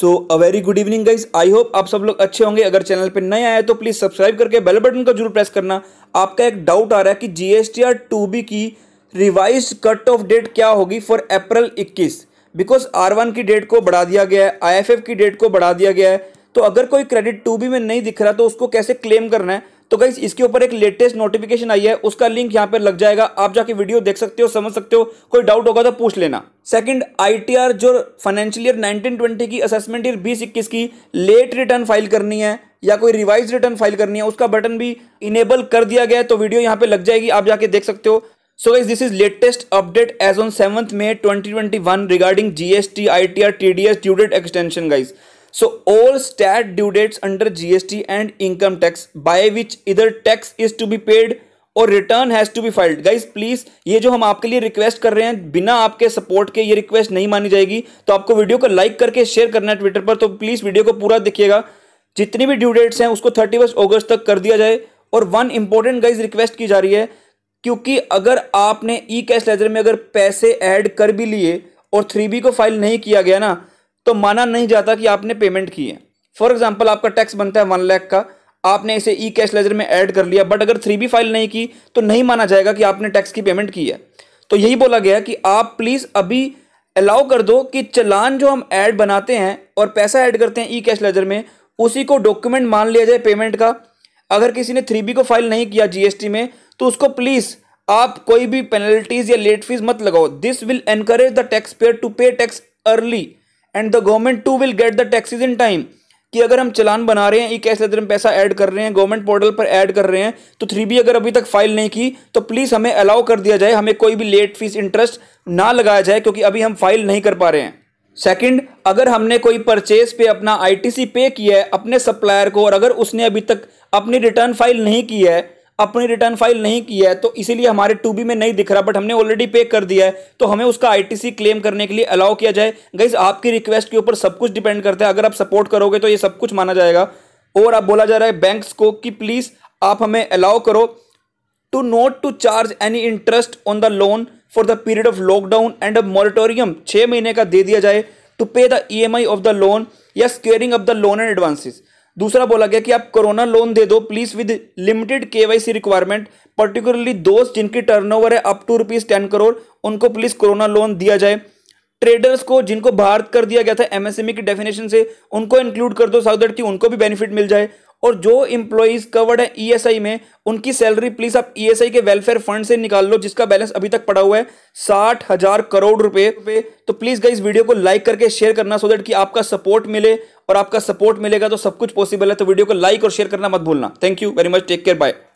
so a very good evening guys I hope आप सब लोग अच्छे होंगे अगर चैनल पर नए आए तो प्लीज़ सब्सक्राइब करके बेल बटन का जरूर प्रेस करना आपका एक डाउट आ रहा है कि G S T R two B की रिवाइज कट ऑफ डेट क्या होगी फॉर अप्रैल इक्कीस बिकॉज आर वन की डेट को बढ़ा दिया गया है आई एफ एफ की डेट को बढ़ा दिया गया है तो अगर कोई क्रेडिट टू बी में नहीं दिख रहा तो उसको कैसे क्लेम करना है तो गाइस इसके ऊपर एक लेटेस्ट नोटिफिकेशन आई है उसका लिंक यहाँ पर लग जाएगा आप जाके वीडियो देख सकते हो समझ सकते हो कोई डाउट होगा तो पूछ लेना सेकंड आईटीआर जो फाइनेंशियल ईयर 1920 की असेसमेंट ईयर इक्कीस की लेट रिटर्न फाइल करनी है या कोई रिवाइज रिटर्न फाइल करनी है उसका बटन भी इनेबल कर दिया गया है तो वीडियो यहाँ पे लग जाएगी आप जाके देख सकते हो so guys this is latest update as on seventh May one regarding GST ITR TDS due date extension guys so all stat due dates under GST and income tax by which either tax is to be paid और return has to be filed guys please ये जो हम आपके लिए request कर रहे हैं बिना आपके सपोर्ट के ये रिक्वेस्ट नहीं मानी जाएगी तो आपको वीडियो को लाइक करके शेयर करना है ट्विटर पर तो प्लीज वीडियो को पूरा देखिएगा जितनी भी ड्यूडेट्स हैं उसको थर्टी अगस्त तक कर दिया जाए और वन इंपॉर्टेंट गाइज रिक्वेस्ट की जा रही है क्योंकि अगर आपने ई कैश लेजर में अगर पैसे ऐड कर भी लिए और थ्री को फाइल नहीं किया गया ना तो माना नहीं जाता कि आपने पेमेंट की है फॉर एग्जाम्पल आपका टैक्स बनता है वन लैख का आपने इसे ई कैश लेजर में ऐड कर लिया बट अगर थ्री बी फाइल नहीं की तो नहीं माना जाएगा कि आपने टैक्स की पेमेंट की है तो यही बोला गया कि आप प्लीज़ अभी अलाउ कर दो कि चलान जो हम ऐड बनाते हैं और पैसा ऐड करते हैं ई कैश लेजर में उसी को डॉक्यूमेंट मान लिया जाए पेमेंट का अगर किसी ने थ्री बी को फाइल नहीं किया जी में तो उसको प्लीज़ आप कोई भी पेनल्टीज या लेट फीस मत लगाओ this will encourage the tax payer to pay tax early and the government to will get the taxes in time कि अगर हम चलान बना रहे हैं ई कैश लेते पैसा ऐड कर रहे हैं गवर्नमेंट पोर्टल पर ऐड कर रहे हैं तो थ्री बी अगर अभी तक फाइल नहीं की तो प्लीज़ हमें अलाउ कर दिया जाए हमें कोई भी लेट फीस इंटरेस्ट ना लगाया जाए क्योंकि अभी हम फाइल नहीं कर पा रहे हैं सेकंड अगर हमने कोई परचेज पे अपना आईटीसी पे किया है अपने सप्लायर को और अगर उसने अभी तक अपनी रिटर्न फाइल नहीं की है अपनी रिटर्न फाइल नहीं किया है तो इसीलिए हमारे टू बी में नहीं दिख रहा बट हमने ऑलरेडी पे कर दिया है तो हमें उसका आईटीसी क्लेम करने के लिए अलाउ किया जाए गई आपकी रिक्वेस्ट के ऊपर सब कुछ डिपेंड करता है अगर आप सपोर्ट करोगे तो ये सब कुछ माना जाएगा और आप बोला जा रहा है बैंक्स को कि प्लीज़ आप हमें अलाउ करो to note to charge any interest on the loan for the period of lockdown and a moratorium छः महीने का दे दिया जाए to pay the E M I of the loan या securing of the loan and advances दूसरा बोला गया कि आप कोरोना लोन दे दो please with limited KYC requirement particularly दोस्त जिनकी टर्नओवर है up to rupees ten crore उनको प्लीज कोरोना लोन दिया जाए ट्रेडर्स को जिनको बाहर कर दिया गया था एमएसएमई e की डेफिनेशन से उनको इंक्लूड कर दो साउथ दैट की उनको भी बेनिफिट मिल जाए और जो इंप्लॉइज कवर्ड है ईएसआई में उनकी सैलरी प्लीज आप ईएसआई e के वेलफेयर फंड से निकाल लो जिसका बैलेंस अभी तक पड़ा हुआ है साठ हजार करोड़ रुपए तो प्लीज गाइज वीडियो को लाइक करके शेयर करना सो देट कि आपका सपोर्ट मिले और आपका सपोर्ट मिलेगा तो सब कुछ पॉसिबल है तो वीडियो को लाइक और शेयर करना मत भूलना thank you very much take care bye